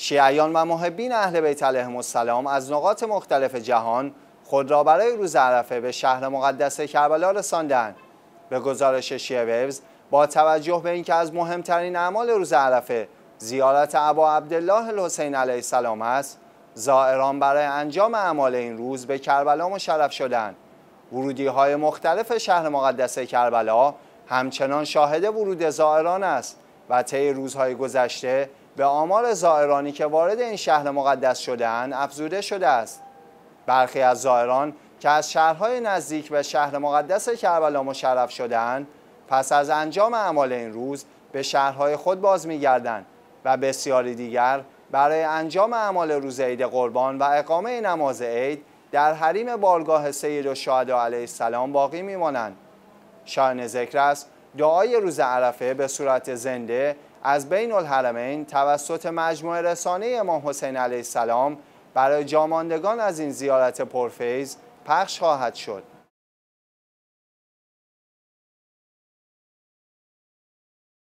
شیعیان و محبین اهل بیت علیهم السلام از نقاط مختلف جهان خود را برای روز عرفه به شهر مقدس کربلا رساندند به گزارش شیعه ویوز با توجه به اینکه از مهمترین اعمال روز عرفه زیارت ابا عبدالله الحسین علیه السلام است زائران برای انجام اعمال این روز به کربلا مشرف شدند ورودی های مختلف شهر مقدس کربلا همچنان شاهد ورود زائران است و طی روزهای گذشته به آمار زائرانی که وارد این شهر مقدس شدهاند افزوده شده است برخی از زائران که از شهرهای نزدیک به شهر مقدس کربلا مشرف شدهاند پس از انجام اعمال این روز به شهرهای خود باز میگردند و بسیاری دیگر برای انجام اعمال روز عید قربان و اقامه نماز عید در حریم بارگاه سید و علیه السلام باقی میمانند شاین ذکر است دعای روز عرفه به صورت زنده از بین الحرمین توسط مجموعه رسانه امام حسین علیه السلام برای جاماندگان از این زیارت پرفیز پخش خواهد شد